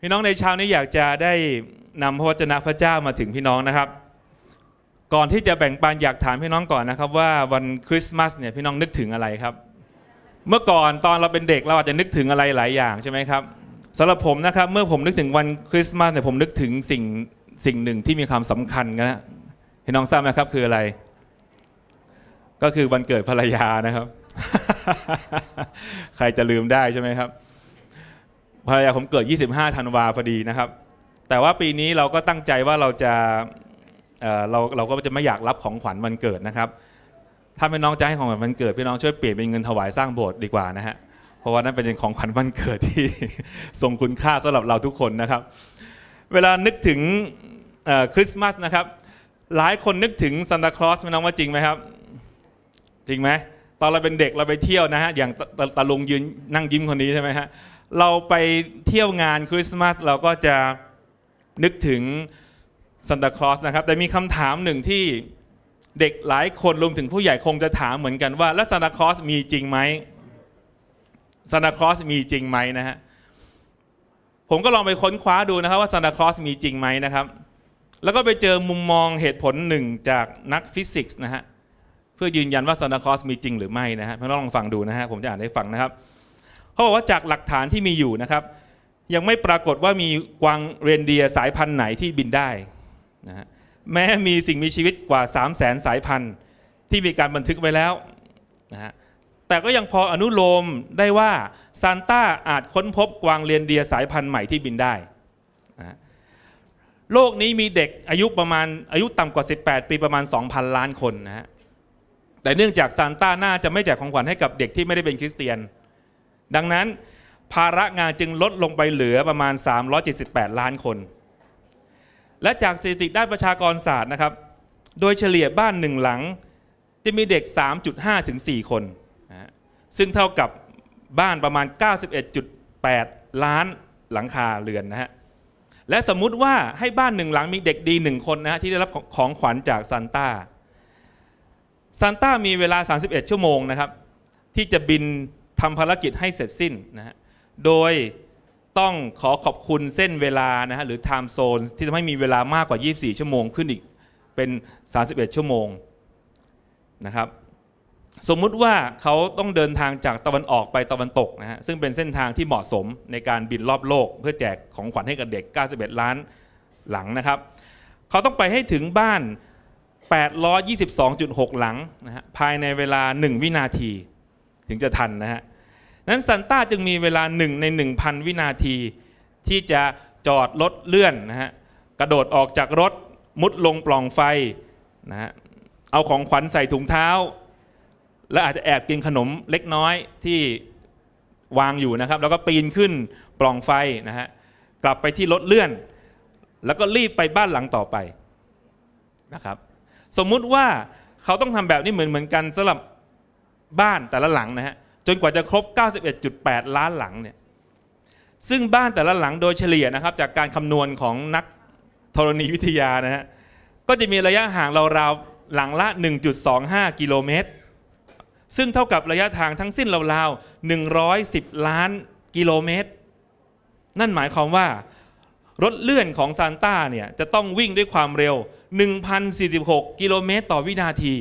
พี่น้องในเช้านี้อยากจะได้นำพระวจนะพระเจ้ามาถึงพี่น้องนะครับ ก่อนที่จะแบ่งปันอยากถามพี่น้องก่อนนะครับว่าวันคริสต์มาสเนี่ยพี่น้องนึกถึงอะไรครับ เมื่อก่อนตอนเราเป็นเด็กเราอาจจะนึกถึงอะไรหลายอย่างใช่ไหมครับสำหรับผมนะครับ เมื่อผมนึกถึงวันคริสต์มาสเนี่ยผมนึกถึงสิ่งสิ่งหนึ่งที่มีความสำคัญนะพี่น้องทราบไหมครับคืออะไร ก็คือวันเกิดภรรยานะครับ ใครจะลืมได้ใช่ไหมครับภรรยาผมเกิด 25 ธันวาพอดีนะครับ แต่ว่าปีนี้เราก็ตั้งใจว่าเราจะเเราเราก็จะไม่อยากรับของขวัญวันเกิดนะครับ ถ้าพี่น้องจะให้ของขวัญวันเกิดพี่น้องช่วยเปลี่ยนเป็นเงินถวายสร้างโบสถ์ดีกว่านะฮะ เพราะว่านั่นเป็นของขวัญวันเกิดที่ ทรงคุณค่าสำหรับเราทุกคนนะครับ เวลานึกถึงคริสต์มาสนะครับ หลายคนนึกถึงซานตาคลอสพี่น้องว่าจริงไหมครับ จริงไหม ตอนเราเป็นเด็กเราไปเที่ยวนะฮะ อย่างตะลุงยืนนั่งยิ้มคนนี้ใช่ไหมฮะเราไปเที่ยวงานคริสต์มาสเราก็จะนึกถึงซันตาคลอสนะครับแต่มีคำถามหนึ่งที่เด็กหลายคนรวมถึงผู้ใหญ่คงจะถามเหมือนกันว่าแล้วซันตาคลอสมีจริงไหมซันตาคลอสมีจริงไหมนะฮะผมก็ลองไปค้นคว้าดูนะครับว่าซันตาคลอสมีจริงไหมนะครับ แล้วก็ไปเจอมุมมองเหตุผลหนึ่งจากนักฟิสิกส์นะฮะเพื่อยืนยันว่าซันตาคลอสมีจริงหรือไม่นะฮะเพื่อนลองฟังดูนะฮะผมจะอ่านให้ฟังนะครับเขาบอกว่าจากหลักฐานที่มีอยู่นะครับ ยังไม่ปรากฏว่ามีกวางเรนเดียสายพันธุ์ไหนที่บินได้นะฮะแม้มีสิ่งมีชีวิตกว่า 3 0 0แสนสายพันธุ์ที่มีการบันทึกไว้แล้วนะฮะแต่ก็ยังพออนุโลมได้ว่าซานต้าอาจค้นพบกวางเรนเดียสายพันธุ์ใหม่ที่บินได้นะโลกนี้มีเด็กอายุประมาณอายุต่ำกว่า 18 ปีประมาณ 2,000 ล้านคนนะฮะแต่เนื่องจากซานต้าน่าจะไม่แจกของขวัญให้กับเด็กที่ไม่ได้เป็นคริสเตียนดังนั้น ภาระงานจึงลดลงไปเหลือประมาณ 378 ล้านคน และจากสถิติด้านประชากรศาสตร์ นะครับ โดยเฉลี่ยบ้านหนึ่งหลังจะมีเด็ก 3.5 ถึง 4 คน ซึ่งเท่ากับบ้านประมาณ 91.8 ล้านหลังคาเรือนนะฮะ และสมมุติว่าให้บ้านหนึ่งหลังมีเด็กดีหนึ่งคนนะที่ได้รับของขวัญจากซานต้าซานต้ามีเวลา 31 ชั่วโมงนะครับที่จะบินทำภารกิจให้เสร็จสิ้นนะฮะ โดยต้องขอขอบคุณเส้นเวลานะฮะหรือ time zone ที่ทำให้มีเวลามากกว่า 24 ชั่วโมงขึ้นอีกเป็น 31 ชั่วโมงนะครับ สมมุติว่าเขาต้องเดินทางจากตะวันออกไปตะวันตกนะฮะซึ่งเป็นเส้นทางที่เหมาะสมในการบินรอบโลก เพื่อแจกของขวัญให้กับเด็ก 91 ล้านหลังนะครับ เขาต้องไปให้ถึงบ้าน 822.6 หลังนะฮะภายในเวลา 1 วินาที ถึงจะทันนะฮะนั้นซันต้าจึงมีเวลาหนึ่งใน 1,000 วินาที ที่จะจอดรถเลื่อนนะฮะ กระโดดออกจากรถมุดลงปล่องไฟนะฮะเอาของขวัญใส่ถุงเท้า และอาจจะแอบกินขนมเล็กน้อยที่วางอยู่นะครับ แล้วก็ปีนขึ้นปล่องไฟนะฮะ กลับไปที่รถเลื่อน แล้วก็รีบไปบ้านหลังต่อไปนะครับสมมุติว่าเขาต้องทำแบบนี้เหมือนเหมือนกันสำหรับบ้านแต่ละหลังนะฮะจนกว่าจะครบ 91.8 ล้านหลังเนี่ย ซึ่งบ้านแต่ละหลังโดยเฉลี่ยนะครับจากการคำนวณของนักธรณีวิทยานะฮะ ก็จะมีระยะห่างราวๆ หลังละ 1.25 กิโลเมตร ซึ่งเท่ากับระยะทางทั้งสิ้นราวๆ 110 ล้านกิโลเมตร นั่นหมายความว่ารถเลื่อนของซานต้าเนี่ยจะต้องวิ่งด้วยความเร็ว 1,046 กิโลเมตรต่อวินาที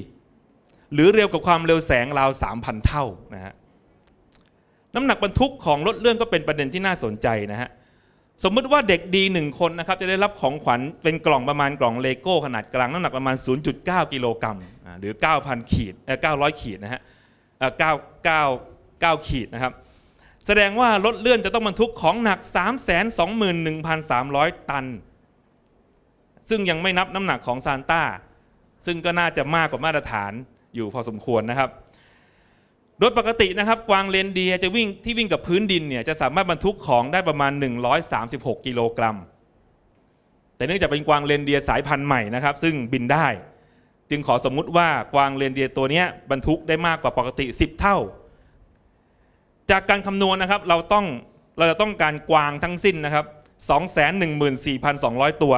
หรือเร็วกว่าความเร็วแสงราว3,000เท่านะฮะน้ำหนักบรรทุกของรถเลื่อนก็เป็นประเด็นที่น่าสนใจนะฮะสมมุติว่าเด็กดีหนึ่งคนนะครับจะได้รับของขวัญเป็นกล่องประมาณกล่องเลโก้ขนาดกลาง น้ำหนักประมาณ 0.9 กิโลกรัมหรือ 9,000 ขีด900 ขีดนะฮะ9 9 9 ขีดนะครับ แสดงว่ารถเลื่อนจะต้องบรรทุกของหนัก 321,300 ตัน ซึ่งยังไม่นับน้ำหนักของซานต้าซึ่งก็น่าจะมากกว่ามาตรฐานอยู่พอสมควรนะครับโดยปกตินะครับกวางเลนเดียจะวิ่งที่วิ่งกับพื้นดินเนี่ยจะสามารถบรรทุกของได้ประมาณ 136 กิโลกรัม แต่เนื่องจากเป็นกวางเลนเดียสายพันธุ์ใหม่นะครับซึ่งบินได้ จึงขอสมมุติว่ากวางเลนเดียตัวนี้บรรทุกได้มากกว่าปกติ 10 เท่า จากการคำนวณนะครับเราต้องเราจะต้องการกวางทั้งสิ้นนะครับ214,200 ตัว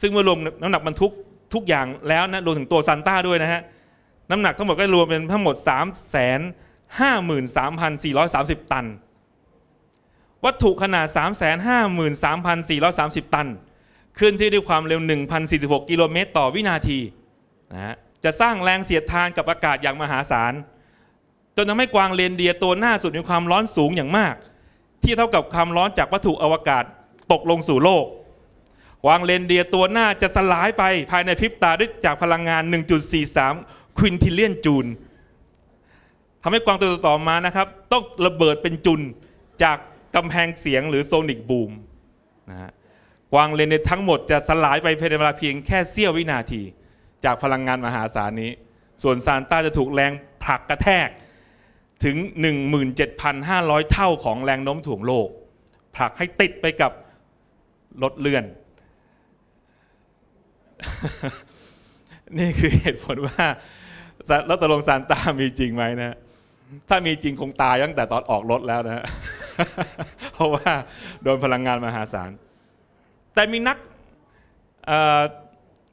ซึ่งเมื่อรวมน้ำหนักบรรทุกทุกอย่างแล้วนะรวมถึงตัวซันต้าด้วยนะฮะน้ำหนักทั้งหมดก็รวมเป็นทั้งหมด3 5 3 4 3 0 ตัน วัตถุขนาด353,430 ตัน ขึ้อนที่ด้วยความเร็ว 1,046 กิโลเมตรต่อวินาทีนะจะสร้างแรงเสียดทานกับอากาศอย่างมหาศาล จนทำให้กวางเรนเดียตัวหน้าสุดมีความร้อนสูงอย่างมาก ที่เท่ากับความร้อนจากวัตถุอวกาศตกลงสู่โลก กวางเรนเดียตัวหน้าจะสลายไปภายในพริบตาด้วยจากพลังงาน 1.43ควินทิเลียนจูนทำให้กวางตัวต่อมานะครับ ต้องระเบิดเป็นจุน จากกำแพงเสียงหรือโซนิกบูมนะฮะกวางเลนในทั้งหมดจะสลายไปภายในเวลาเพียงแค่เสี้ยววินาที จากพลังงานมหาศาลนี้ ส่วนซานต้าจะถูกแรงผลักกระแทกถึง 17,500 เท่าของแรงโน้มถ่วงโลก ผลักให้ติดไปกับรถเลื่อนนี่คือเหตุผลว่าแล้วตกลงซานตามีจริงไหมนะถ้ามีจริงคงตายตั้งแต่ตอนออกรถแล้วนะเพราะว่าโดนพลังงานมหาศาลแต่มีนัก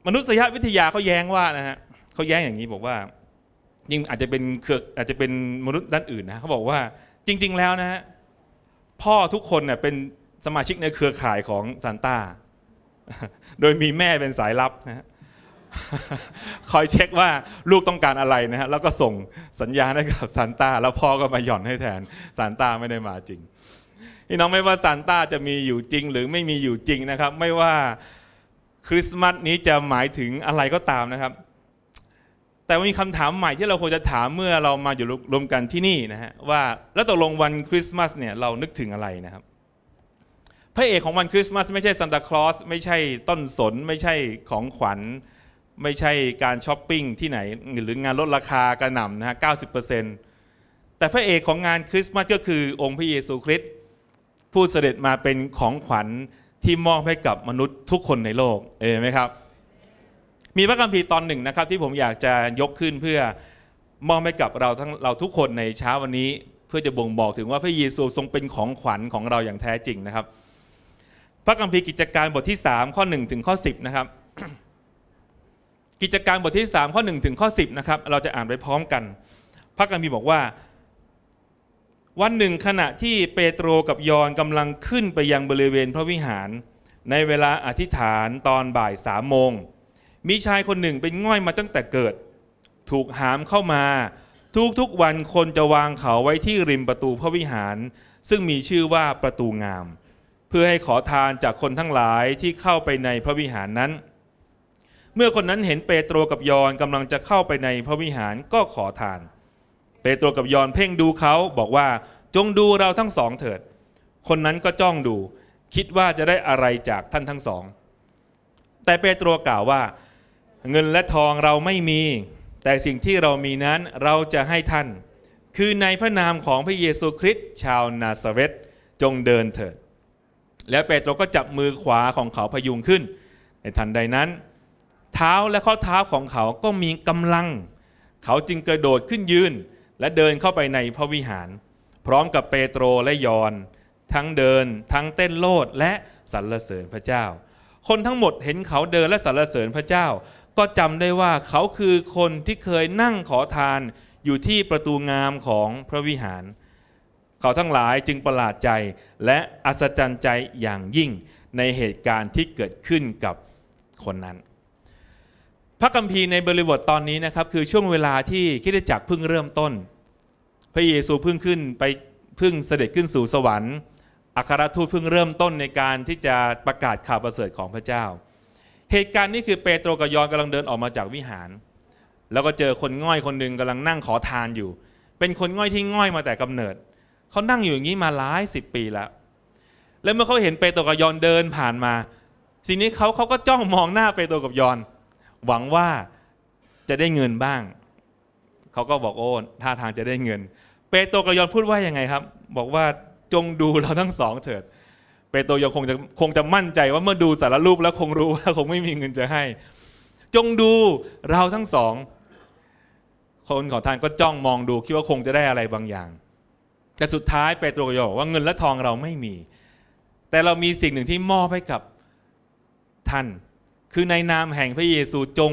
มนุษยวิทยาเขาแย้งว่านะฮะเขาแย้งอย่างนี้บอกว่ายิ่งอาจจะเป็นเครืออาจจะเป็นมนุษย์ด้านอื่นนะเขาบอกว่าจริงๆแล้วนะฮะพ่อทุกคนเนี่ยเป็นสมาชิกในเครือข่ายของซานต้าโดยมีแม่เป็นสายลับนะฮะคอยเช็คว่าลูกต้องการอะไรนะฮะแล้วก็ส่งสัญญาณให้กับซานต้าแล้วพ่อก็มาหย่อนให้แทนซานต้าไม่ได้มาจริงพี่น้องไม่ว่าซานต้าจะมีอยู่จริงหรือไม่มีอยู่จริงนะครับ ไม่ว่าคริสต์มาสนี้จะหมายถึงอะไรก็ตามนะครับ แต่มีคำถามใหม่ที่เราควรจะถามเมื่อเรามาอยู่รวมกันที่นี่นะฮะว่าแล้วตกลงวันคริสต์มาสเนี่ยเรานึกถึงอะไรนะครับพระเอกของวันคริสต์มาสไม่ใช่ซานตาคลอสไม่ใช่ต้นสนไม่ใช่ของขวัญไม่ใช่การช้อปปิ้งที่ไหนหรืองานลดราคากระหน่ำนะฮะต์แต่พระเอกของงานคริสต์มาสก็คือองค์พระเยซูคริสต์ผู้เสด็จมาเป็นของขวัญที่มอบให้กับมนุษย์ทุกคนในโลกเอ็นไหมครับมีพระคัมภีร์ตอนหนึ่งนะครับที่ผมอยากจะยกขึ้นเพื่อมอบให้กับเราทั้งเราทุกคนในเช้าวันนี้ เพื่อจะบ่งบอกถึงว่าพระเยซูทรงเป็นของขวัญของเราอย่างแท้จริงนะครับ พระคัมภีร์กิจการบทที่3ข้อ1ถึงข้อ10 นะครับกิจการบทที่ 3 ข้อ 1 ถึงข้อ 10นะครับเราจะอ่านไปพร้อมกัน พระกัมพีบอกว่า วันหนึ่งขณะที่เปโตรกับยอนกำลังขึ้นไปยังบริเวณพระวิหาร ในเวลาอธิษฐานตอนบ่ายสามโมง มีชายคนหนึ่งเป็นง่อยมาตั้งแต่เกิด ถูกหามเข้ามา ทุกทุกวันคนจะวางเขาไว้ที่ริมประตูพระวิหาร ซึ่งมีชื่อว่าประตูงาม เพื่อให้ขอทานจากคนทั้งหลายที่เข้าไปในพระวิหารนั้นเมื่อคนนั้นเห็นเปโตรกับยอนกำลังจะเข้าไปในพระวิหารก็ขอทาน เปโตรกับยอนเพ่งดูเขาบอกว่าจงดูเราทั้งสองเถิด คนนั้นก็จ้องดู คิดว่าจะได้อะไรจากท่านทั้งสอง แต่เปโตรกล่าวว่า เงินและทองเราไม่มี แต่สิ่งที่เรามีนั้นเราจะให้ท่าน คือในพระนามของพระเยซูคริสต์ชาวนาซาเรตจงเดินเถิด แล้วเปโตรก็จับมือขวาของเขาพยุงขึ้น ในทันใดนั้นเท้าและข้อเท้าของเขาก็มีกำลัง เขาจึงกระโดดขึ้นยืนและเดินเข้าไปในพระวิหาร พร้อมกับเปโตรและยอนทั้งเดินทั้งเต้นโลดและสรรเสริญพระเจ้า คนทั้งหมดเห็นเขาเดินและสรรเสริญพระเจ้า ก็จำได้ว่าเขาคือคนที่เคยนั่งขอทานอยู่ที่ประตูงามของพระวิหาร เขาทั้งหลายจึงประหลาดใจและอัศจรรย์ใจอย่างยิ่ง ในเหตุการณ์ที่เกิดขึ้นกับคนนั้นพระคัมภีร์ในบริบทตอนนี้นะครับคือช่วงเวลาที่คิดจักรเพิ่งเริ่มต้น พระเยซูเพิ่งขึ้นไปเพิ่งเสด็จขึ้นสู่สวรรค์อัครทูตเพิ่งเริ่มต้นในการที่จะประกาศข่าวประเสริฐของพระเจ้า เหตุการณ์นี้คือเปโตรกับยอนกำลังเดินออกมาจากวิหาร แล้วก็เจอคนง่อยคนหนึ่งกำลังนั่งขอทานอยู่ เป็นคนง่อยที่ง่อยมาแต่กำเนิด เขานั่งอยู่อย่างนี้มาหลายสิบปีแล้ว แล้วเมื่อเขาเห็นเปโตรกับยอนเดินผ่านมา สิ่งนี้เขาเขาก็จ้องมองหน้าเปโตรกับยอนหวังว่าจะได้เงินบ้าง เขาก็บอกโอ้ท่าทางจะได้เงิน เปโตรกับยอนพูดว่ายังไงครับ บอกว่าจงดูเราทั้งสอง เถิด เปโตรยอนคงจะคงจะมั่นใจว่าเมื่อดูสารรูปแล้วคงรู้ว่าคงไม่มีเงินจะให้ จงดูเราทั้งสอง คนของท่าน ก็จ้องมองดูคิดว่าคงจะได้อะไรบางอย่าง แต่สุดท้ายเปโตรยอนบอกว่าเงินและทองเราไม่มี แต่เรามีสิ่งหนึ่งที่มอบให้กับท่านคือ ในนามแห่งพระเยซูจง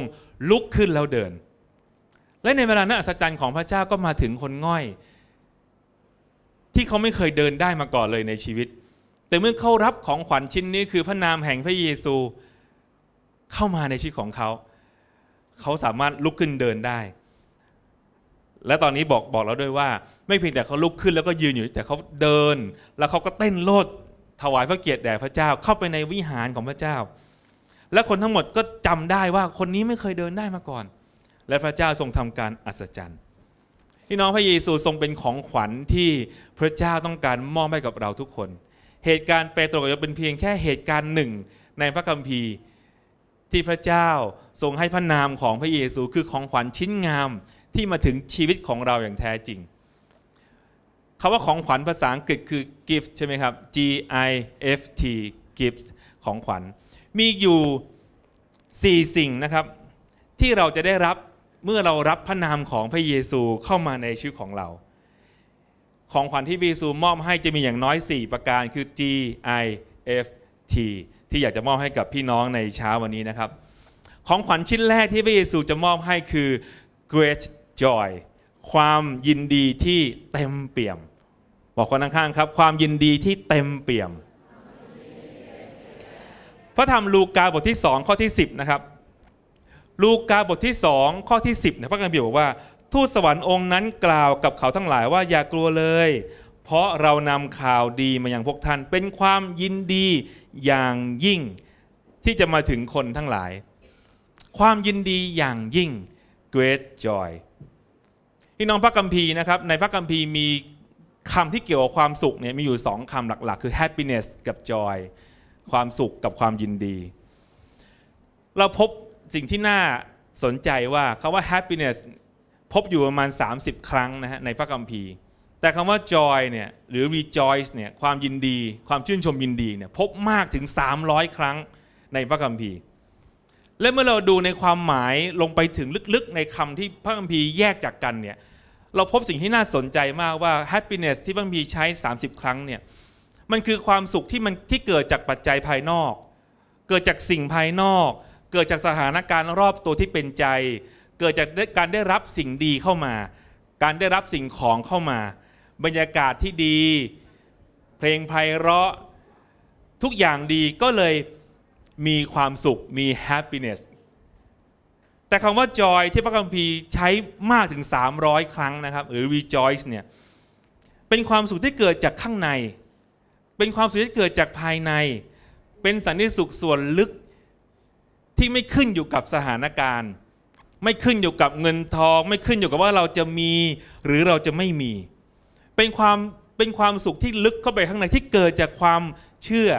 ลุกขึ้นแล้วเดิน และในเวลานั้นอัศจรรย์ของพระเจ้าก็มาถึงคนง่อย ที่เขาไม่เคยเดินได้มาก่อนเลยในชีวิต แต่เมื่อเขารับของขวัญชิ้นนี้คือพระนามแห่งพระเยซูเข้ามาในชีวิตของเขา เขาสามารถลุกขึ้นเดินได้ และตอนนี้บอกบอกเราด้วยว่า ไม่เพียงแต่เขาลุกขึ้น แล้วก็ยืนอยู่แต่เขาเดิน แล้วเขาก็เต้นโลดถวายพระเกียรติแด่พระเจ้าเข้าไปในวิหารของพระเจ้าและคนทั้งหมดก็จำได้ว่าคนนี้ไม่เคยเดินได้มาก่อน และพระเจ้าทรงทำการอัศจรรย์ พี่น้องพระเยซูทรงเป็นของขวัญที่พระเจ้าต้องการมอบให้กับเราทุกคน เหตุการณ์เปโตรกับโยเป็นเพียงแค่เหตุการณ์หนึ่งในพระคัมภีร์ ที่พระเจ้าทรงให้พระนามของพระเยซูคือของขวัญชิ้นงามที่มาถึงชีวิตของเราอย่างแท้จริงคาว่าของขวัญภาษาอังกฤษคือ gift ใช่ไหมครับ G I F T gift ของขวัญมีอยู่ 4 สิ่ง นะครับ ที่เราจะได้รับเมื่อเรารับพระนามของพระเยซูเข้ามาในชีวิตของเรา ของขวัญที่พระเยซูมอบให้จะมีอย่างน้อย 4 ประการคือ G I F T ที่อยากจะมอบให้กับพี่น้องในเช้าวันนี้นะครับ ของขวัญชิ้นแรกที่พระเยซูจะมอบให้คือ great joy ความยินดีที่เต็มเปี่ยม บอกคนข้างๆครับความยินดีที่เต็มเปี่ยมพระธรรมลูกาบทที่2ข้อที่10นะครับลูกาบทที่ 2 ข้อที่ 10เนี่ยพระคัมภีร์บอกว่า ทูตสวรรค์องค์นั้น กล่าวกับเขาทั้งหลายว่าอย่ากลัวเลย เพราะเรานำข่าวดีมาอย่างพวกท่านเป็นความยินดีอย่างยิ่ง ที่จะมาถึงคนทั้งหลาย ความยินดีอย่างยิ่ง great joy พี่น้องพระคัมภีร์นะครับในพระคัมภีร์มีคำที่เกี่ยวกับความสุขเนี่ยมีอยู่สองคำหลักๆ คือ happiness กับ joy ความสุขกับความยินดี เราพบสิ่งที่น่าสนใจว่าคาว่า happiness พบอยู่ประมาณ 30 ครั้งนะฮะในพระคัมภีร์ แต่คำว่า joy เนี่ยหรือ rejoice เนี่ยความยินดีความชื่นชมยินดีเนี่ยพบมากถึง 300 ครั้งในพระคัมภีร์ และเมื่อเราดูในความหมายลงไปถึงลึกๆในคำที่พระคัมภีร์แยกจากกันเนี่ย เราพบสิ่งที่น่าสนใจมากว่า happiness ที่พระคัมภีร์ใช้ 30 ครั้งเนี่ยมันคือความสุขที่มันที่เกิดจากปัจจัยภายนอก เกิดจากสิ่งภายนอก เกิดจากสถานการณ์รอบตัวที่เป็นใจ เกิดจากการได้รับสิ่งดีเข้ามา การได้รับสิ่งของเข้ามา บรรยากาศที่ดี เพลงไพเราะทุกอย่างดีก็เลยมีความสุข มี happiness แต่คำว่า joy ที่พระคัมภีร์ใช้มากถึง 300 ครั้งนะครับ หรือ rejoice เนี่ย เป็นความสุขที่เกิดจากข้างในเป็นความสุขที่เกิดจากภายใน เป็นสันติสุขส่วนลึกที่ไม่ขึ้นอยู่กับสถานการณ์ ไม่ขึ้นอยู่กับเงินทอง ไม่ขึ้นอยู่กับว่าเราจะมีหรือเราจะไม่มี เป็นความเป็นความสุขที่ลึกเข้าไปข้างในที่เกิดจากความเชื่อ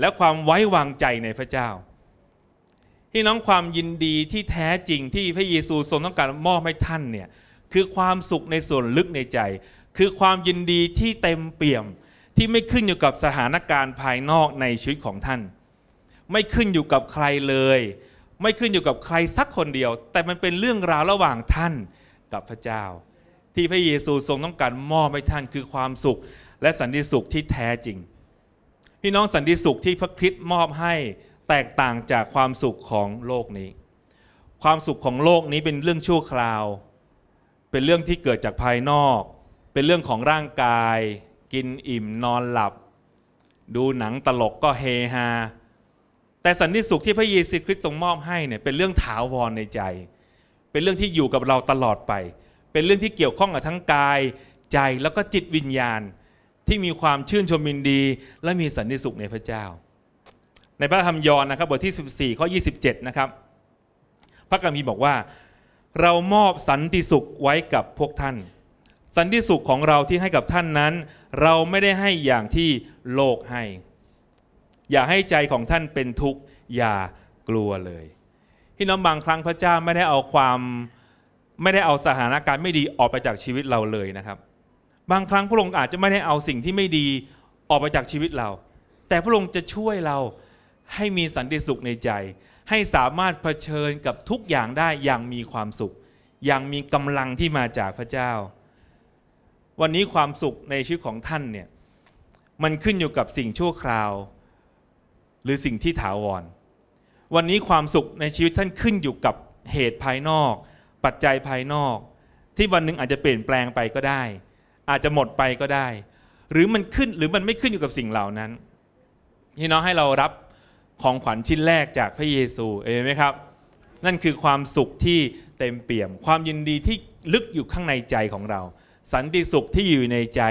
และความไว้วางใจในพระเจ้า พี่น้องความยินดีที่แท้จริงที่พระเยซูทรงต้องการมอบให้ท่านเนี่ย คือความสุขในส่วนลึกในใจ คือความยินดีที่เต็มเปี่ยมที่ไม่ขึ้นอยู่กับสถานการณ์ภายนอกในชีวิตของท่าน ไม่ขึ้นอยู่กับใครเลย ไม่ขึ้นอยู่กับใครสักคนเดียว แต่มันเป็นเรื่องราวระหว่างท่านกับพระเจ้า ที่พระเยซูทรงต้องการมอบให้ท่านคือความสุข และสันติสุขที่แท้จริงพี่น้องสันติสุขที่พระคริสต์มอบให้แตกต่างจากความสุขของโลกนี้ ความสุขของโลกนี้เป็นเรื่องชั่วคราว เป็นเรื่องที่เกิดจากภายนอก เป็นเรื่องของร่างกายกินอิ่มนอนหลับ ดูหนังตลกก็เฮฮาแต่สันติสุขที่พระเยซูคริสต์ทรงมอบให้เนี่ยเป็นเรื่องถาวรในใจ เป็นเรื่องที่อยู่กับเราตลอดไป เป็นเรื่องที่เกี่ยวข้องกับทั้งกายใจแล้วก็จิตวิญญาณที่มีความชื่นชมยินดี และมีสันติสุขในพระเจ้า ในพระธรรมยอห์นนะครับบทที่ 14ข้อ27 นะครับ พระกัมพีบอกว่าเรามอบสันติสุขไว้กับพวกท่านสันติสุขของเราที่ให้กับท่านนั้น เราไม่ได้ให้อย่างที่โลกให้ อย่าให้ใจของท่านเป็นทุกข์อย่ากลัวเลยพี่น้องบางครั้งพระเจ้าไม่ได้เอาความไม่ได้เอาสถานการณ์ไม่ดีออกไปจากชีวิตเราเลยนะครับ บางครั้งพระองค์อาจจะไม่ได้เอาสิ่งที่ไม่ดีออกไปจากชีวิตเรา แต่พระองค์จะช่วยเราให้มีสันติสุขในใจ ให้สามารถเผชิญกับทุกอย่างได้อย่างมีความสุข อย่างมีกำลังที่มาจากพระเจ้าวันนี้ความสุขในชีวิตของท่านเนี่ยมันขึ้นอยู่กับสิ่งชั่วคราว หรือสิ่งที่ถาวร วันนี้ความสุขในชีวิตท่านขึ้นอยู่กับเหตุภายนอก ปัจจัยภายนอก ที่วันหนึ่งอาจจะเปลี่ยนแปลงไปก็ได้ อาจจะหมดไปก็ได้ หรือมันขึ้นหรือมันไม่ขึ้นอยู่กับสิ่งเหล่านั้นพี่น้องให้เรารับของขวัญชิ้นแรกจากพระเยซูเองไหมครับนั่นคือความสุขที่เต็มเปี่ยมความยินดีที่ลึกอยู่ข้างในใจของเราสันติสุขที่อยู่ในใจ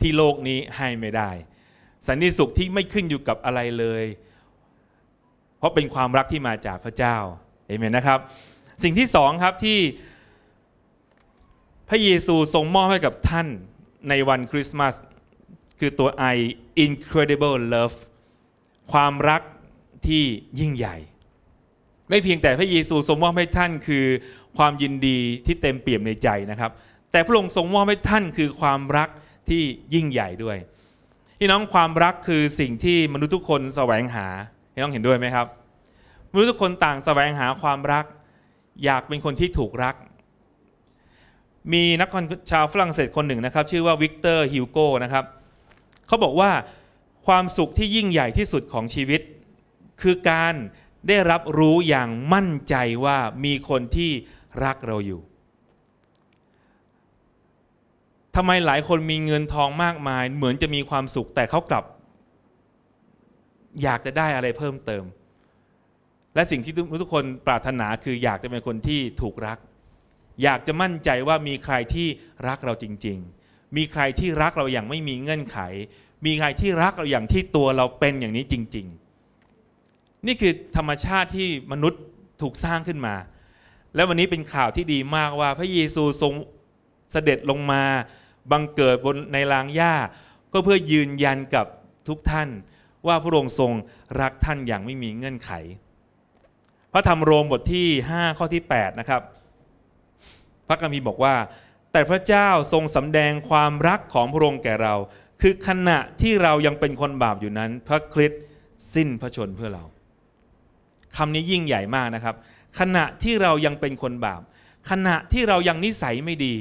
ที่โลกนี้ให้ไม่ได้ สันติสุขที่ไม่ขึ้นอยู่กับอะไรเลย เพราะเป็นความรักที่มาจากพระเจ้าเอเมนนะครับ สิ่งที่สองครับที่พระเยซูทรงมอบให้กับท่านในวันคริสต์มาสคือตัว I incredible love ความรักที่ยิ่งใหญ่ ไม่เพียงแต่พระเยซูทรงมอบให้ท่านคือความยินดีที่เต็มเปี่ยมในใจนะครับแต่พระองค์ทรงมอบให้ท่านคือความรักที่ยิ่งใหญ่ด้วยพี่น้องความรักคือสิ่งที่มนุษย์ทุกคนแสวงหาพี่น้องเห็นด้วยไหมครับมนุษย์ทุกคนต่างแสวงหาความรักอยากเป็นคนที่ถูกรัก มีนักชาวฝรั่งเศสคนหนึ่งนะครับ ชื่อว่าวิกเตอร์ฮิวโก้นะครับเขาบอกว่าความสุขที่ยิ่งใหญ่ที่สุดของชีวิต คือการได้รับรู้อย่างมั่นใจว่ามีคนที่รักเราอยู่ทำไมหลายคนมีเงินทองมากมาย เหมือนจะมีความสุขแต่เขากลับ อยากจะได้อะไรเพิ่มเติม และสิ่งที่ทุกคนปรารถนาคืออยากจะเป็นคนที่ถูกรัก อยากจะมั่นใจว่ามีใครที่รักเราจริงๆ มีใครที่รักเราอย่างไม่มีเงื่อนไข มีใครที่รักเราอย่างที่ตัวเราเป็นอย่างนี้จริงๆ นี่คือธรรมชาติที่มนุษย์ถูกสร้างขึ้นมา และวันนี้เป็นข่าวที่ดีมากว่าพระเยซูทรงเสด็จลงมาบังเกิดบนในลางหญ้า ก็เพื่อยืนยันกับทุกท่าน ว่าพระองค์ทรงรักท่านอย่างไม่มีเงื่อนไข พระธรรมโรมบทที่5ข้อที่8นะครับพระกัมพีบอกว่า แต่พระเจ้าทรงสำแดงความรักของพระองค์แก่เรา คือขณะที่เรายังเป็นคนบาปอยู่นั้น พระคริสต์สิ้นพระชนเพื่อเราคำนี้ยิ่งใหญ่มากนะครับขณะที่เรายังเป็นคนบาปขณะที่เรายังนิสัยไม่ดี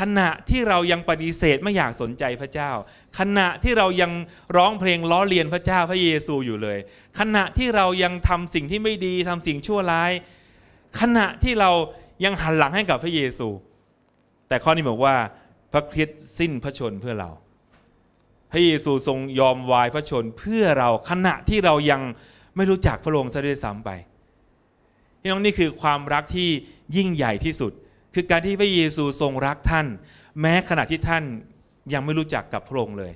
ขณะที่เรายังปฏิเสธไม่อยากสนใจพระเจ้าขณะที่เรายังร้องเพลงล้อเลียนพระเจ้าพระเยซูอยู่เลยขณะที่เรายังทำสิ่งที่ไม่ดีทำสิ่งชั่วร้ายขณะที่เรายังหันหลังให้กับพระเยซู แต่ข้อนี้บอกว่าพระคริสต์สิ้นพระชนเพื่อเรา พระเยซูทรงยอมวายพระชนเพื่อเราขณะที่เรายังไม่รู้จักพระองค์ซะด้วยซ้ำไปพี่น้องนี่คือความรักที่ยิ่งใหญ่ที่สุดคือการที่พระเยซูทรงรักท่านแม้ขณะที่ท่านยังไม่รู้จักกับพระองค์เลย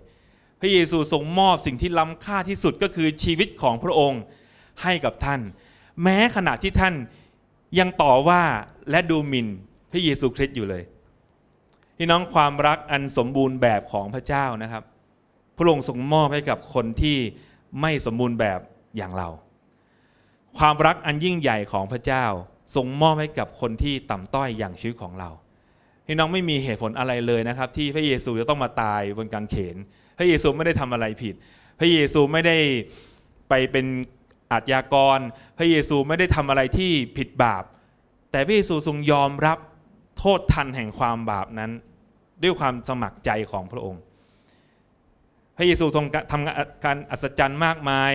พระเยซูทรงมอบสิ่งที่ล้ำค่าที่สุดก็คือชีวิตของพระองค์ให้กับท่าน แม้ขณะที่ท่านยังต่อว่าและดูหมิ่นพระเยซูคริสต์อยู่เลยพี่น้องความรักอันสมบูรณ์แบบของพระเจ้านะครับ พระองค์ทรงมอบให้กับคนที่ไม่สมบูรณ์แบบอย่างเรา ความรักอันยิ่งใหญ่ของพระเจ้าทรงมอบให้กับคนที่ต่ำต้อยอย่างชีวิตของเราพี่น้องไม่มีเหตุผลอะไรเลยนะครับ ที่พระเยซูจะต้องมาตายบนกางเขน พระเยซูไม่ได้ทำอะไรผิด พระเยซูไม่ได้ไปเป็นอาชญากรพระเยซูไม่ได้ทำอะไรที่ผิดบาป แต่พระเยซูทรงยอมรับโทษทันแห่งความบาปนั้นด้วยความสมัครใจของพระองค์ พระเยซูทรงทำการอัศจรรย์มากมาย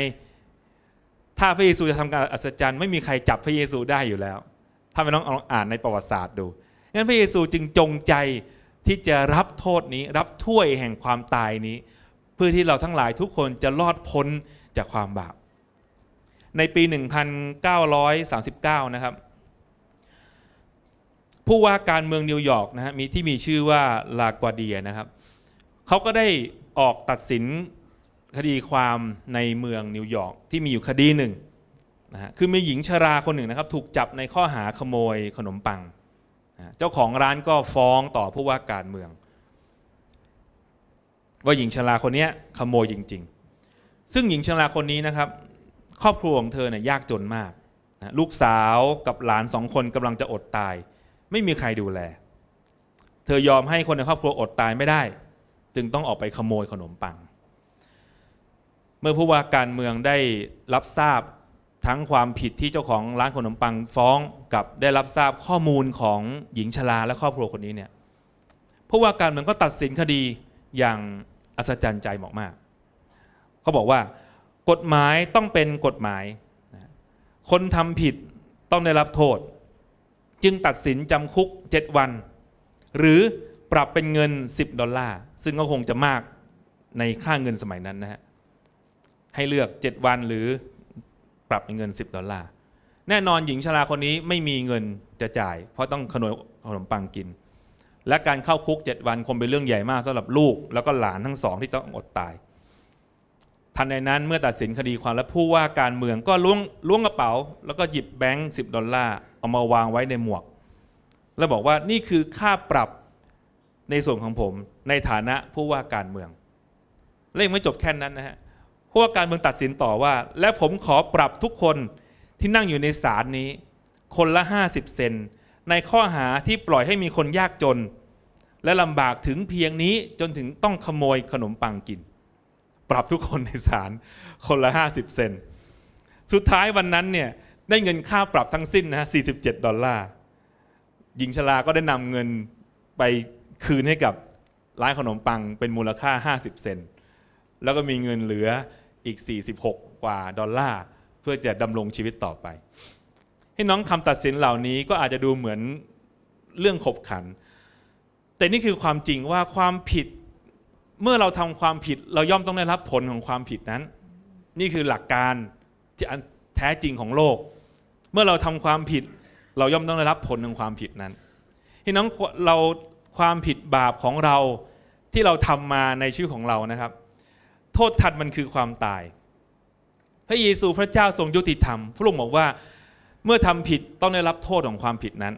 ถ้าพระเยซูจะทำการอัศจรรย์ ไม่มีใครจับพระเยซูได้อยู่แล้ว ถ้าไม่ต้องลองอ่านในประวัติศาสตร์ดู งั้นพระเยซูจึงจงใจที่จะรับโทษนี้ รับถ้วยแห่งความตายนี้ เพื่อที่เราทั้งหลายทุกคนจะรอดพ้นจากความบาป ในปี 1939 นะครับ ผู้ว่าการเมืองนิวยอร์กนะฮะมีที่มีชื่อว่าลากวาเดียนะครับ เขาก็ได้ออกตัดสินคดีความในเมืองนิวยอร์กที่มีอยู่คดีหนึ่งนะฮะคือมีหญิงชราคนหนึ่งนะครับถูกจับในข้อหาขโมยขนมปังนะเจ้าของร้านก็ฟ้องต่อผู้ว่าการเมือง ว่าหญิงชราคนนี้ขโมยจริง ๆ ซึ่งหญิงชราคนนี้นะครับครอบครัวของเธอเนี่ยยากจนมากนะลูกสาวกับหลานสองคนกำลังจะอดตาย ไม่มีใครดูแล เธอยอมให้คนในครอบครัวอดตายไม่ได้จึงต้องออกไปขโมยขนมปังเมื่อผู้ว่าการเมืองได้รับทราบทั้งความผิดที่เจ้าของร้านขนมปังฟ้องกับได้รับทราบข้อมูลของหญิงชลาและครอบครัวคนนี้เนี่ยผู้ว่าการเมืองก็ตัดสินคดีอย่างอัศจรรย์ใจมากๆเขาบอกว่ากฎหมายต้องเป็นกฎหมาย คนทำผิดต้องได้รับโทษ จึงตัดสินจำคุก 7 วัน หรือปรับเป็นเงิน10ดอลลาร์ซึ่งก็คงจะมากในค่าเงินสมัยนั้นนะฮะให้เลือก 7 วันหรือปรับเป็นเงิน 10 ดอลลาร์แน่นอนหญิงชราคนนี้ไม่มีเงินจะจ่าย เพราะต้องขนมขนมปังกิน และการเข้าคุก 7 วันคงเป็นเรื่องใหญ่มากสำหรับลูกแล้วก็หลานทั้งสองที่ต้องอดตาย ทันในนั้นเมื่อตัดสินคดีความและผู้ว่าการเมืองก็ล้วงล้วงกระเป๋าแล้วก็หยิบแบงค์สิดอลลาร์เอามาวางไว้ในหมวกแล้วบอกว่านี่คือค่าปรับในส่วนของผมในฐานะผู้ว่าการเมืองเรื่องไม่จบแค่นั้นนะฮะเพราะว่าการเมืองตัดสินต่อว่าและผมขอปรับทุกคนที่นั่งอยู่ในศาลนี้คนละ 50 เซนในข้อหาที่ปล่อยให้มีคนยากจน และลำบากถึงเพียงนี้จนถึงต้องขโมยขนมปังกิน ปรับทุกคนในศาลคนละ 50 เซนสุดท้ายวันนั้นเนี่ย ได้เงินค่าปรับทั้งสิ้นนะ47 ดอลลาร์หญิงชลาก็ได้นำเงินไปคืนให้กับร้านขนมปังเป็นมูลค่า50เซนแล้วก็มีเงินเหลืออีก 46 กว่า ดอลลาร์เพื่อจะดำรงชีวิตต่อไป ให้น้องคำตัดสินเหล่านี้ก็อาจจะดูเหมือนเรื่องขบขัน แต่นี่คือความจริงว่าความผิดเมื่อเราทำความผิดเราย่อมต้องได้รับผลของความผิดนั้น นี่คือหลักการที่แท้จริงของโลก เมื่อเราทำความผิดเราย่อมต้องได้รับผลของความผิดนั้นให้น้องเราความผิดบาปของเราที่เราทำมาในชื่อของเรานะครับโทษทันมันคือความตาย พระเยซูพระเจ้าทรงยุติธรรม พระองค์บอกว่าเมื่อทำผิดต้องได้รับโทษของความผิดนั้น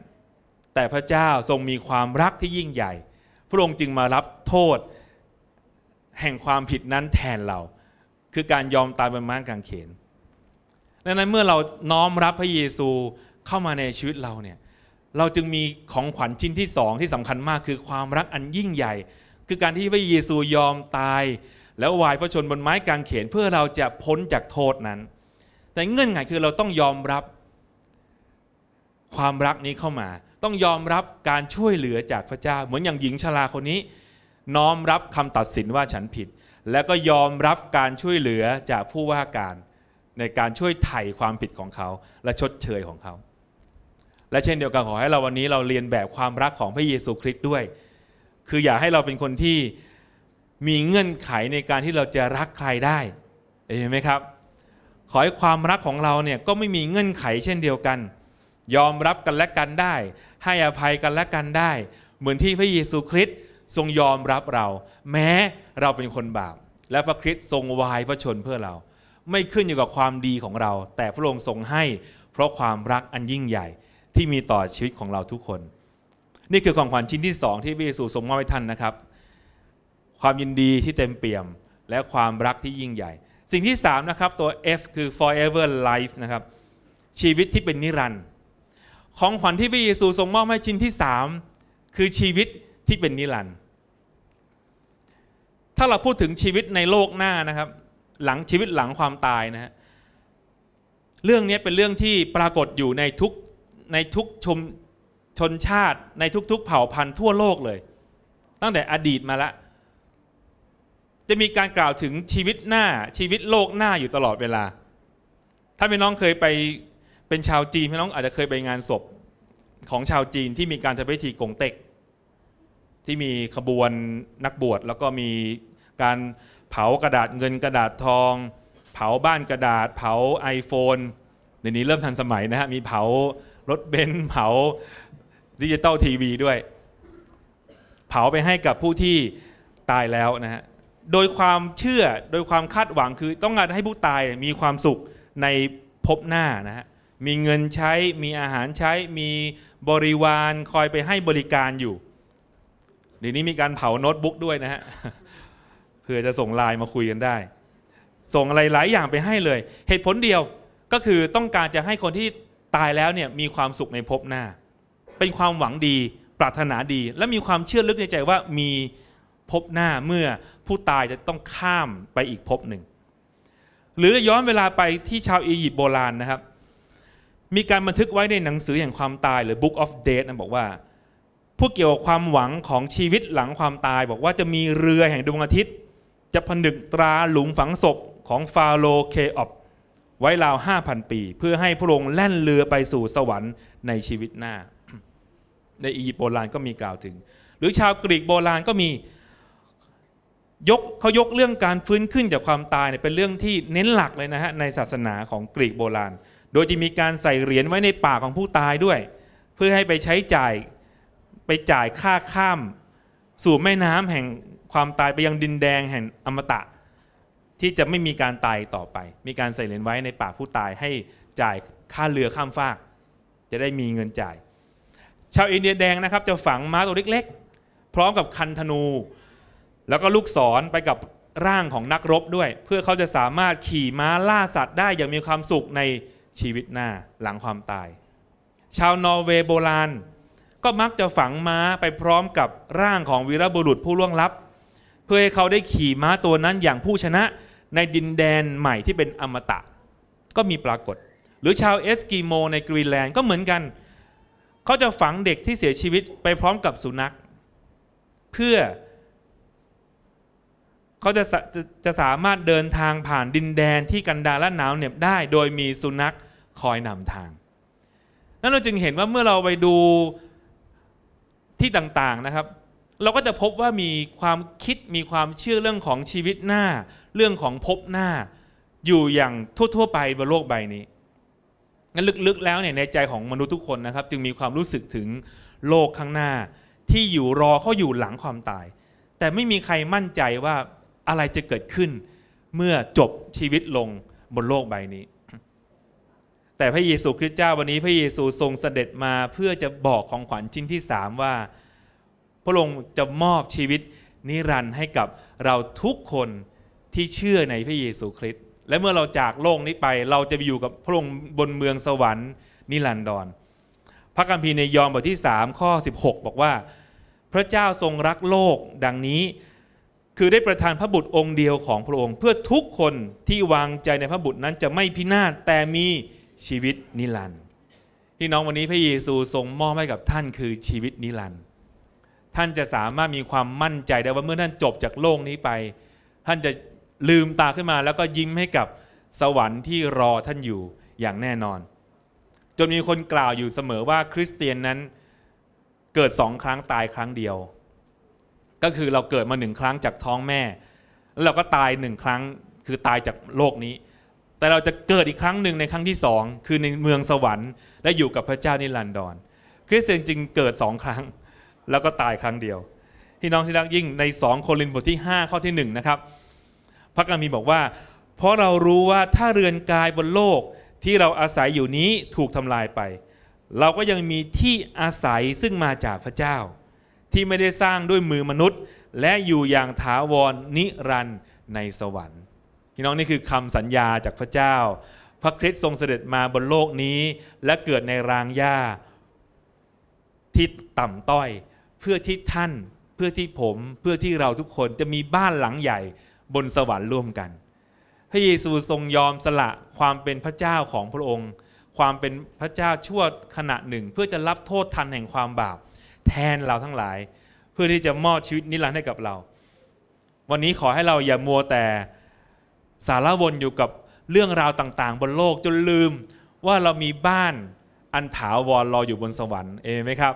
แต่พระเจ้าทรงมีความรักที่ยิ่งใหญ่ พระองค์จึงมารับโทษแห่งความผิดนั้นแทนเรา คือการยอมตายบนม้ากางเขน ดังนั้นเมื่อเราน้อมรับพระเยซูเข้ามาในชีวิตเราเนี่ย เราจึงมีของขวัญชิ้นที่สองที่สำคัญมากคือความรักอันยิ่งใหญ่ คือการที่พระเยซูยอมตายแล้ววายพระชนบนไม้กางเขนเพื่อเราจะพ้นจากโทษนั้น แต่เงื่อนไขคือเราต้องยอมรับความรักนี้เข้ามา ต้องยอมรับการช่วยเหลือจากพระเจ้าเหมือนอย่างหญิงชราคนนี้ น้อมรับคำตัดสินว่าฉันผิด แล้วก็ยอมรับการช่วยเหลือจากผู้ว่าการในการช่วยไถ่ความผิดของเขาและชดเชยของเขา และเช่นเดียวกันขอให้เราวันนี้เราเรียนแบบความรักของพระเยซูคริสต์ด้วย คืออย่าให้เราเป็นคนที่มีเงื่อนไขในการที่เราจะรักใครได้ เห็นไหมครับ ขอให้ความรักของเราเนี่ย ก็ไม่มีเงื่อนไขเช่นเดียวกัน ยอมรับกันและกันได้ ให้อภัยกันและกันได้ เหมือนที่พระเยซูคริสต์ทรงยอมรับเรา แม้เราเป็นคนบาป และพระคริสต์ทรงวายพระชนเพื่อเรา ไม่ขึ้นอยู่กับความดีของเรา แต่พระองค์ทรงให้เพราะความรักอันยิ่งใหญ่ที่มีต่อชีวิตของเราทุกคน นี่คือของขวัญชิ้นที่สองที่พระเยซูทรงมอบให้ท่านนะครับความยินดีที่เต็มเปี่ยมและความรักที่ยิ่งใหญ่ สิ่งที่3นะครับตัว F คือ forever life นะครับ ชีวิตที่เป็นนิรันดร์ของขวัญที่พระเยซูทรงมอบให้ชิ้นที่ 3 คือชีวิตที่เป็นนิรันดร์ถ้าเราพูดถึงชีวิตในโลกหน้านะครับหลังชีวิตหลังความตายนะฮะเรื่องนี้เป็นเรื่องที่ปรากฏอยู่ในทุก ในทุกชมชนชาติในทุกๆ เผ่าพันธุ์ทั่วโลกเลย ตั้งแต่อดีตมาละจะมีการกล่าวถึงชีวิตหน้าชีวิตโลกหน้าอยู่ตลอดเวลา ถ้าพี่น้องเคยไปเป็นชาวจีนพี่น้องอาจจะเคยไปงานศพของชาวจีนที่มีการทำพิธีกงเต็ก ที่มีขบวนนักบวชแล้วก็มีการเผากระดาษเงินกระดาษทอง เผาบ้านกระดาษ เผา iPhone เดี๋ยวนี้เริ่มทันสมัยนะฮะ มีเผารถเบนซ์เผาดิจิตอลทีวีด้วย เผาไปให้กับผู้ที่ตายแล้วนะฮะโดยความเชื่อโดยความคาดหวังคือต้องการให้ผู้ตาย มีความสุขในภพหน้านะฮะมีเงินใช้ มีอาหารใช้ มีบริวารคอยไปให้บริการอยู่เดี๋ยวนี้มีการเผาโน้ตบุ๊กด้วยนะฮะเพื่อจะส่งไลน์มาคุยกันได้ ส่งอะไรหลายอย่างไปให้เลย เหตุผลเดียวก็คือต้องการจะให้คนที่ตายแล้วเนี่ยมีความสุขในภพหน้า เป็นความหวังดี ปรารถนาดี และมีความเชื่อลึกในใจว่า มีพบหน้าเมื่อผู้ตายจะต้องข้ามไปอีกภพหนึ่ง หรือย้อนเวลาไปที่ชาวอียิปต์โบราณนะครับ มีการบันทึกไว้ในหนังสือแห่งความตาย หรือ Book of Death นะบอกว่า ผู้เกี่ยวกับความหวังของชีวิตหลังความตายบอกว่าจะมีเรือแห่งดวงอาทิตย์ จะผนึกตราหลุมฝังศพของฟาโรห์เคออไว้ราวห้าพันปี เพื่อให้พระองค์แล่นเรือไปสู่สวรรค์ในชีวิตหน้า ในอียิปต์โบราณก็มีกล่าวถึง หรือชาวกรีกโบราณก็มียกเขายกเรื่องการฟื้นขึ้นจากความตายเนี่ยเป็นเรื่องที่เน้นหลักเลยนะฮะในศาสนาของกรีกโบราณ โดยจะมีการใส่เหรียญไว้ในปากของผู้ตายด้วย เพื่อให้ไปใช้จ่ายไปจ่ายค่าข้าม สู่แม่น้ำแห่งความตายไปยังดินแดงแห่งอมตะ ที่จะไม่มีการตายต่อไป มีการใส่เหรียญไว้ในปากผู้ตายให้จ่ายค่าเรือข้ามฟากจะได้มีเงินจ่าย ชาวอินเดียแดงนะครับจะฝังม้าตัวเล็กๆพร้อมกับคันธนูแล้วก็ลูกศรไปกับร่างของนักรบด้วย เพื่อเขาจะสามารถขี่ม้าล่าสัตว์ ได้ อย่างมีความสุขในชีวิตหน้าหลังความตาย ชาวนอร์เวย์โบราณ ก็มักจะฝังม้าไปพร้อมกับร่างของวีรบุรุษผู้ล่วงลับเพื่อให้เขาได้ขี่ม้าตัวนั้นอย่างผู้ชนะในดินแดนใหม่ที่เป็นอมตะ ก็มีปรากฏ หรือชาวเอสกิโมในกรีนแลนด์ก็เหมือนกัน เขาจะฝังเด็กที่เสียชีวิตไปพร้อมกับสุนัขเพื่อเขาจะจะจะสามารถเดินทางผ่านดินแดนที่กันดารและหนาวเหน็บได้ โดยมีสุนัขคอยนำทาง นั่นเราจึงเห็นว่าเมื่อเราไปดูที่ต่างๆนะครับ เราก็จะพบว่ามีความคิดมีความเชื่อเรื่องของชีวิตหน้า เรื่องของภพหน้าอยู่อย่างทั่ว ๆ ไปบนโลกใบนี้ งั้นลึกๆ แล้วเนี่ยในใจของมนุษย์ทุกคนนะครับ จึงมีความรู้สึกถึงโลกข้างหน้าที่อยู่รอเขาอยู่หลังความตาย แต่ไม่มีใครมั่นใจว่าอะไรจะเกิดขึ้นเมื่อจบชีวิตลงบนโลกใบนี้ แต่พระเยซูคริสต์เจ้าวันนี้พระเยซูทรงเสด็จมาเพื่อจะบอกของขวัญชิ้นที่สามว่า พระองค์จะมอบชีวิตนิรันดร์ให้กับเราทุกคนที่เชื่อในพระเยซูคริสต์ และเมื่อเราจากโลกนี้ไป เราจะไปอยู่กับพระองค์บนเมืองสวรรค์ นิรันดรพระคัมภีร์ในยอห์นบทที่3ข้อ16 บอกว่าพระเจ้าทรงรักโลกดังนี้คือได้ประทานพระบุตรองค์เดียวของพระองค์เพื่อทุกคนที่วางใจในพระบุตรนั้นจะไม่พินาศแต่มีชีวิตนิรันดร์พี่น้องวันนี้พระเยซูทรงมอบให้กับท่านคือชีวิตนิรันดร์ท่านจะสามารถมีความมั่นใจได้ว่าเมื่อท่านจบจากโลกนี้ไป ท่านจะลืมตาขึ้นมาแล้วก็ยิ้มให้กับสวรรค์ที่รอท่านอยู่อย่างแน่นอน จนมีคนกล่าวอยู่เสมอว่าคริสเตียนนั้นเกิดสองครั้งตายครั้งเดียวก็คือเราเกิดมาหนึ่งครั้งจากท้องแม่ แล้วเราก็ตายหนึ่งครั้งคือตายจากโลกนี้ แต่เราจะเกิดอีกครั้งหนึ่งในครั้งที่สองคือในเมืองสวรรค์ และอยู่กับพระเจ้านิรันดรคริสเตียนจึงเกิดสองครั้ง แล้วก็ตายครั้งเดียวพี่น้องที่รักยิ่งในสองโครินธ์บทที่5ข้อที่1นะครับพระกัมีบอกว่า เพราะเรารู้ว่าถ้าเรือนกายบนโลกที่เราอาศัยอยู่นี้ถูกทำลายไป เราก็ยังมีที่อาศัยซึ่งมาจากพระเจ้าที่ไม่ได้สร้างด้วยมือมนุษย์ และอยู่อย่างถาวรนิรันดร์ ในสวรรค์พี่น้องนี่คือคำสัญญาจากพระเจ้า พระคริสต์ทรงเสด็จมาบนโลกนี้และเกิดใน รางหญ้าที่ต่ำต้อย เพื่อที่ท่านเพื่อที่ผมเพื่อที่เราทุกคนจะมีบ้านหลังใหญ่ บนสวรรค์ร่วมกันพระเยซูทรงยอมสละความเป็นพระเจ้าของพระองค์ ความเป็นพระเจ้าชั่วขณะหนึ่ง เพื่อจะรับโทษทันแห่งความบาปแทนเราทั้งหลายเพื่อที่จะมอบชีวิตนิรันดร์ให้กับเรา วันนี้ขอให้เราอย่ามัวแต่สารวนอยู่กับเรื่องราวต่างๆ บนโลกจนลืมว่าเรามีบ้านอันถาวรรออยู่บนสวรรค์เอไหมครับ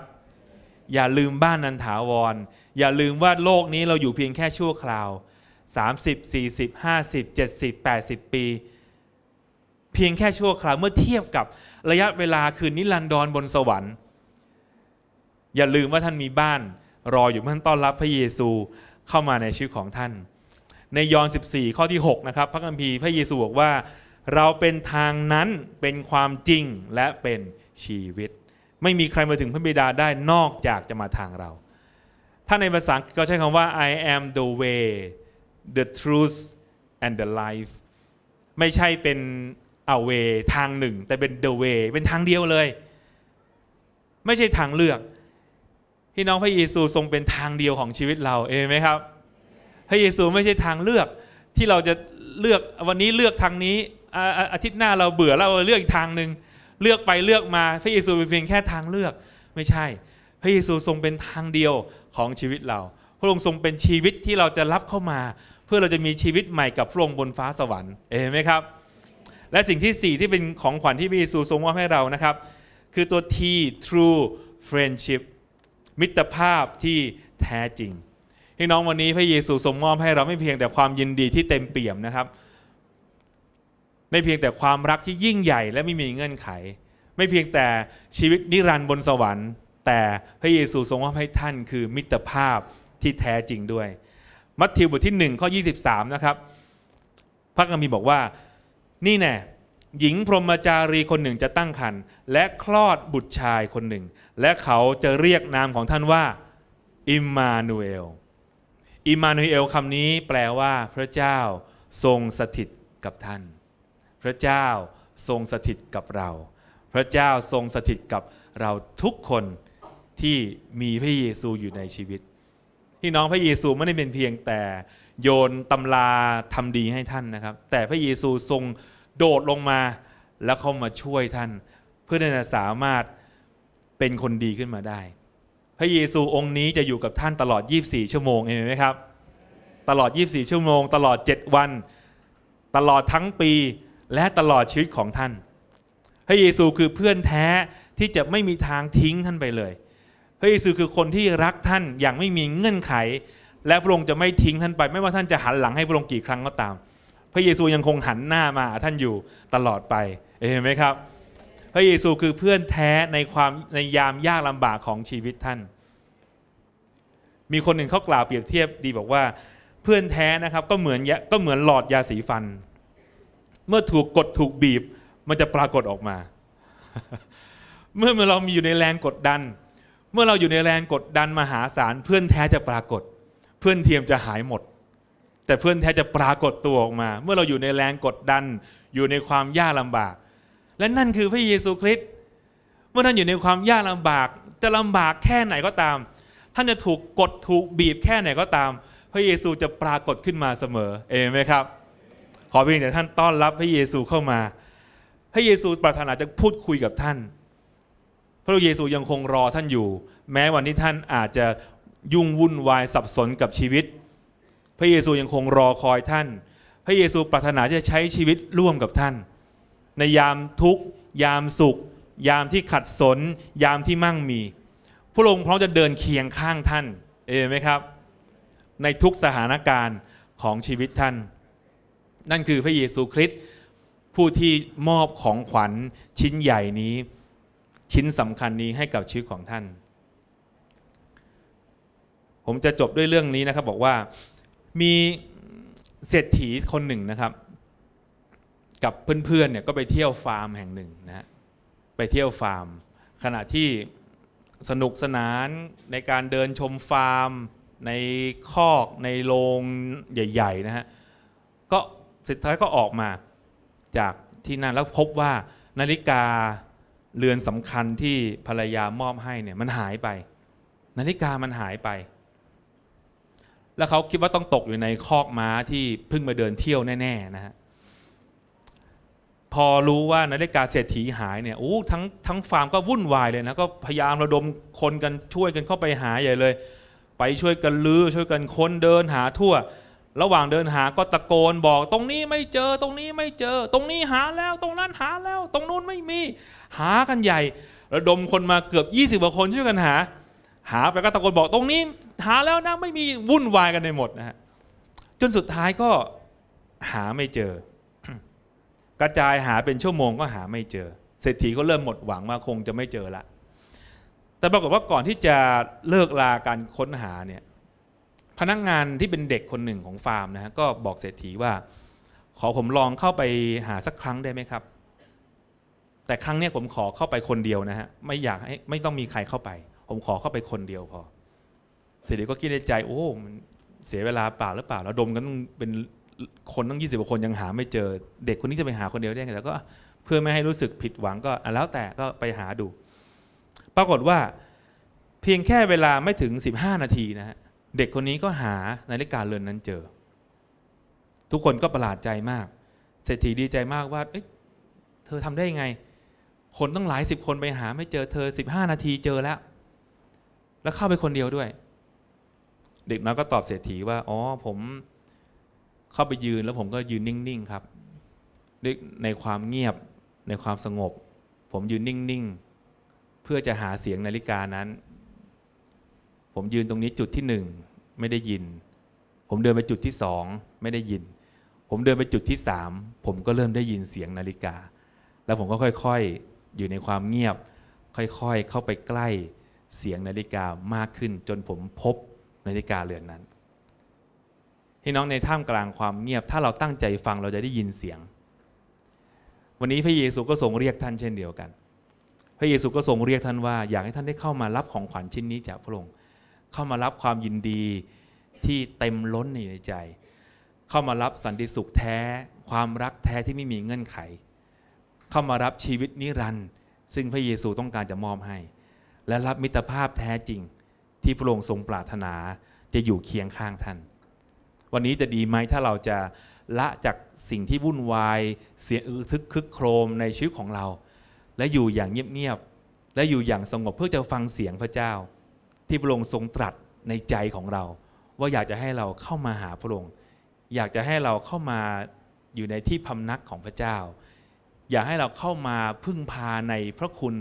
อย่าลืมบ้านอันถาวร อย่าลืมว่าโลกนี้เราอยู่เพียงแค่ชั่วคราว 30 40 50 70 80 ปี เพียงแค่ชั่วคราวเมื่อเทียบกับระยะเวลาคืนนิรันดรบนสวรรค์อย่าลืมว่าท่านมีบ้านรออยู่ท่านต้อนรับพระเยซูเข้ามาในชีวิตของท่าน ในยอห์น14 ข้อที่6นะครับพระคัมภีร์พระเยซูบอกว่า เราเป็นทางนั้นเป็นความจริงและเป็นชีวิต ไม่มีใครมาถึงพระบิดาได้นอกจากจะมาทางเรา ถ้าในภาษาอังกฤษก็ใช้คำว่า I am the way the truth and the life ไม่ใช่เป็น away ทางหนึ่ง แต่เป็น the way เป็นทางเดียวเลย ไม่ใช่ทางเลือกี่น้อง พระเยซูทรงเป็นทางเดียวของชีวิตเรา เอไหมครับ พระเยซูไม่ใช่ทางเลือกที่เราจะเลือกวันนี้เลือกทางนี้อาทิตย์หน้าเราเบื่อแล้วเราเลือกอีกทางหนึ่งเลือกไปเลือกมาพระเยซูเป็นเพียงแค่ทางเลือกไม่ใช่ พระเยซูทรงเป็นทางเดียวของชีวิตเรา พระองค์ทรงเป็นชีวิตที่เราจะรับเข้ามา เพื่อเราจะมีชีวิตใหม่กับพระองค์บนฟ้าสวรรค์ เองนไหมครับและสิ่งที่4ที่เป็นของขวัญที่พระเยซูทรงมอบให้เรานะครับ คือตัว T True Friendship มิตรภาพที่แท้จริงพี่น้องวันนี้พระเยซูทรงมอบให้เราไม่เพียงแต่ความยินดีที่เต็มเปี่ยมนะครับ ไม่เพียงแต่ความรักที่ยิ่งใหญ่ และไม่มีเงื่อนไข ไม่เพียงแต่ชีวิตนิรันดร์บนสวรรค์ แต่พระเยซูทรงมอบให้ท่านคือมิตรภาพที่แท้จริงด้วย มัทธิวบทที่1ข้อ23 นะครับ พระคัมภีร์บอกว่า นี่แน่หญิงพรหมจารีคนหนึ่งจะตั้งครรภ์และคลอดบุตรชายคนหนึ่งและเขาจะเรียกนามของท่านว่า อิมมานูเอล อิมมานูเอลคำนี้แปลว่า พระเจ้าทรงสถิตกับท่าน พระเจ้าทรงสถิตกับเรา พระเจ้าทรงสถิตกับเราทุกคนที่มีพระเยซูอยู่ในชีวิตพี่น้องพระเยซูไม่ได้เป็นเพียงแต่ โยนตำราทำดีให้ท่านนะครับ แต่พระเยซูทรงโดดลงมาแล้วเขามาช่วยท่านเพื่อที่จะสามารถเป็นคนดีขึ้นมาได้พระเยซูองค์นี้จะอยู่กับท่านตลอด 24 ชั่วโมงเห็นไหมครับตลอด24 ชั่วโมง ตลอด7วัน ตลอดทั้งปีและตลอดชีวิตของท่านพระเยซูคือเพื่อนแท้ที่จะไม่มีทางทิ้งท่านไปเลยพระเยซูคือคนที่รักท่านอย่างไม่มีเงื่อนไข และพระองค์จะไม่ทิ้งท่านไปไม่ว่าท่านจะหันหลัง ให้พระองค์กี่ครั้งก็ตามพระเยซูยังคงหันหน้ามาท่านอยู่ตลอดไป เห็นไหมครับ พระเยซูคือเพื่อนแท้ในความในยามยากลำบากของชีวิตท่าน มีคนหนึ่งเขากล่าวเปรียบเทียบดีบอกว่าเพื่อนแท้นะครับก็เหมือนก็เหมือนหลอดยาสีฟัน เมื่อถูกกดถูกบีบมันจะปรากฏออกมา เมื่อเมื่อเรามีอยู่ในแรงกดดัน เมื่อเราอยู่ในแรงกดดันมหาศาลเพื่อนแท้จะปรากฏ เพื่อนเทียมจะหายหมดแต่เพื่อนแท้จะปรากฏตัวออกมา เมื่อเราอยู่ในแรงกดดันอยู่ในความยากลาบาก และนั่นคือพระเยซูคริสต์เมื่อท่านอยู่ในความยากลาบาก จะลำบากแค่ไหนก็ตาม ท่านจะถูกกดถูกบีบแค่ไหนก็ตาม พระเยซูจะปรากฏขึ้นมาเสมอเองไหมครับ ขอเพียงแต่ท่านต้อนรับ พระเยซูเข้ามา พระเยซูปรารถนาจะพูดคุยกับท่านพระเยซูยังคงรอท่านอยู่ แม้วันนี้ท่านอาจจะยุ่งวุ่นวายสับสนกับชีวิตพระเยซูยังคงรอคอยท่าน พระเยซูปรารถนาจะใช้ชีวิตร่วมกับท่าน ในยามทุกยามสุข ยามที่ขัดสน ยามที่มั่งมีพระองค์พร้อมจะเดินเคียงข้างท่าน เอไหมครับในทุกสถานการณ์ของชีวิตท่าน นั่นคือพระเยซูคริสต์ผู้ที่มอบของขวัญชิ้นใหญ่นี้ชิ้นสำคัญนี้ให้กับชีวิตของท่าน ผมจะจบด้วยเรื่องนี้นะครับบอกว่ามีเศรษฐีคนหนึ่งนะครับ กับเพื่อนๆเนี่ยก็ไปเที่ยวฟาร์มแห่งหนึ่งนะะไปเที่ยวฟาร์ม ขณะที่สนุกสนานในการเดินชมฟาร์ม ในคอกในโรงใหญ่ๆนะฮะก็สุดท้ายก็ออกมาจากที่นั่น แล้วพบว่านาฬิกาเรือนสำคัญที่ภรรยามอบให้เนี่ยมันหายไป นาฬิกามันหายไปแล้วเขาคิดว่าต้องตกอยู่ในคอกม้าที่เพิ่งมาเดินเที่ยวแน่ๆนะฮะ พอรู้ว่านาฬิกาเศรษฐีหายเนี่ยอ้ทั้งทั้งฟาร์มก็วุ่นวายเลยนะก็พยายามระดมคนกันช่วยกันเข้าไปหาใหญ่เลย ไปช่วยกันลือ้อช่วยกันค้นเดินหาทั่ว ระหว่างเดินหาก็ตะโกนบอก ตรงนี้ไม่เจอ ตรงนี้ไม่เจอ ตรงนี้หาแล้วตรงนั้นหาแล้ว ตรงนู้นไม่มี หากันใหญ่ ระดมคนมาเกือบ 20กว่าคนช่วยกันหาหาไปก็ตะโกนบอกตรงนี้ หาแล้วนะไม่มีวุ่นวายกันในหมดนะฮะจนสุดท้ายก็หาไม่เจอ กระจายหาเป็นชั่วโมงก็หาไม่เจอเศรษฐีก็เริ่มหมดหวัง ว่า คงจะไม่เจอละแต่ปรากฏว่าก่อนที่จะเลิก ลา การค้นหาเนี่ย พนักงงานที่เป็นเด็กคนหนึ่งของฟาร์มนะฮะก็บอกเศรษฐีว่า ขอผมลองเข้าไปหาสักครั้งได้ไหมครับ แต่ครั้งนี้ผมขอเข้าไปคนเดียวนะฮะไม่อยากให้ไม่ต้องมีใครเข้าไปผมขอเข้าไปคนเดียวพอเสร็เดียวก็คิดในใจโอ้ มัน เสียเวลาเปล่าหรือเปล่า เราดมกันต้องเป็นคนตั้งยี่สิบกว่าคนยังหา ไม่เจอ เด็กคนนี้จะไปหาคนเดียวได้ไงแต่ก็เพื่อไม่ให้รู้สึกผิดหวังก็แล้วแต่ก็ไปหาดู ปรากฏว่าเพียงแค่เวลาไม่ถึง15 นาทีนะฮะเด็กคนนี้ก็หานาฬิกาเรือนนั้นเจอ ทุกคนก็ประหลาดใจมากเศรษฐีดีใจมากว่าเเธอทำได้ยังไง คนต้องหลายสิบคนไปหาไม่เจอเธอ 15 นาทีเจอแล้วแล้วเข้าไปคนเดียวด้วย เด็กน้อยก็ตอบเศรษฐีว่า อ๋อ ผมเข้าไปยืนแล้วผมก็ยืนนิ่ง ๆ ครับ ในความเงียบ ในความสงบ ผมยืนนิ่งๆเพื่อจะหาเสียงนาฬิกานั้น ผมยืนตรงนี้จุดที่หนึ่งไม่ได้ยิน ผมเดินไปจุดที่สองไม่ได้ยิน ผมเดินไปจุดที่สามผมก็เริ่มได้ยินเสียงนาฬิกา แล้วผมก็ค่อย ๆ อยู่ในความเงียบ ค่อยๆเข้าไปใกล้เสียงนาฬิกามากขึ้นจนผมพบนาฬิกาเรือนนั้นพี่น้องในท่ามกลางความเงียบถ้าเราตั้งใจฟังเราจะได้ยินเสียง วันนี้พระเยซูก็ทรงเรียกท่าน เช่นเดียวกัน พระเยซูก็ทรงเรียกท่านว่า อยากให้ท่านได้เข้ามารับของขวัญชิ้นนี้จากพระองค์ เข้ามารับความยินดีที่เต็มล้นในใจ เข้ามารับสันติสุขแท้ ความรักแท้ที่ไม่มีเงื่อนไข เข้ามารับชีวิตนิรันดร์ซึ่งพระเยซูต้องการจะมอบให้และรับมิตรภาพแท้จริงที่พระองค์ทรงปรารถนาจะอยู่เคียงข้างท่าน วันนี้จะดีไหมถ้าเราจะละจากสิ่งที่วุ่นวาย เสียงอึทึกคึกโครมในชีวิตของเรา และอยู่อย่างเงียบ ๆ และอยู่อย่างสงบเพื่อจะฟังเสียงพระเจ้า ที่พระองค์ทรงตรัสในใจของเรา ว่าอยากจะให้เราเข้ามาหาพระองค์อยากจะให้เราเข้ามาอยู่ในที่พำนักของพระเจ้า อยากให้เราเข้ามาพึ่งพาในพระคุณ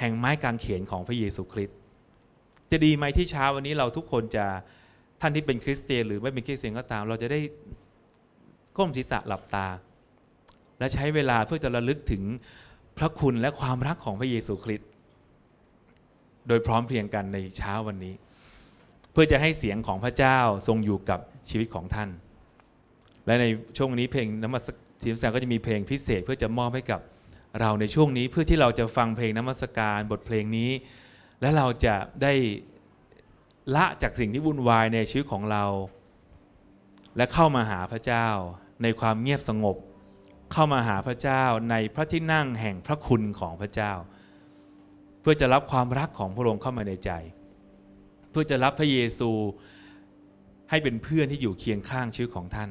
แห่งไม้กางเขนของพระเยซูคริสต์จะดีไหมที่เช้าวันนี้เราทุกคนจะท่านที่เป็นคริสเตียนหรือไม่เป็นคริสเตียนก็ตามเราจะได้ก้มศีรษะหลับตา และใช้เวลาเพื่อจะระลึกถึงพระคุณและความรักของพระเยซูคริสต์โดยพร้อมเพรียงกันในเช้าวันนี้ เพื่อจะให้เสียงของพระเจ้าทรงอยู่กับชีวิตของท่าน และในช่วงนี้เพลงน้ำมัสทีมแซงก็จะมีเพลงพิเศษเพื่อจะมอบให้กับเราในช่วงนี้เพื่อที่เราจะฟังเพลงน้ำมศการบทเพลงนี้ และเราจะได้ละจากสิ่งที่วุ่นวายในชีวิตของเรา และเข้ามาหาพระเจ้าในความเงียบสงบ เข้ามาหาพระเจ้าในพระที่นั่งแห่งพระคุณของพระเจ้า เพื่อจะรับความรักของพระองค์เข้ามาในใจ เพื่อจะรับพระเยซูให้เป็นเพื่อนที่อยู่เคียงข้างชีวิตของท่าน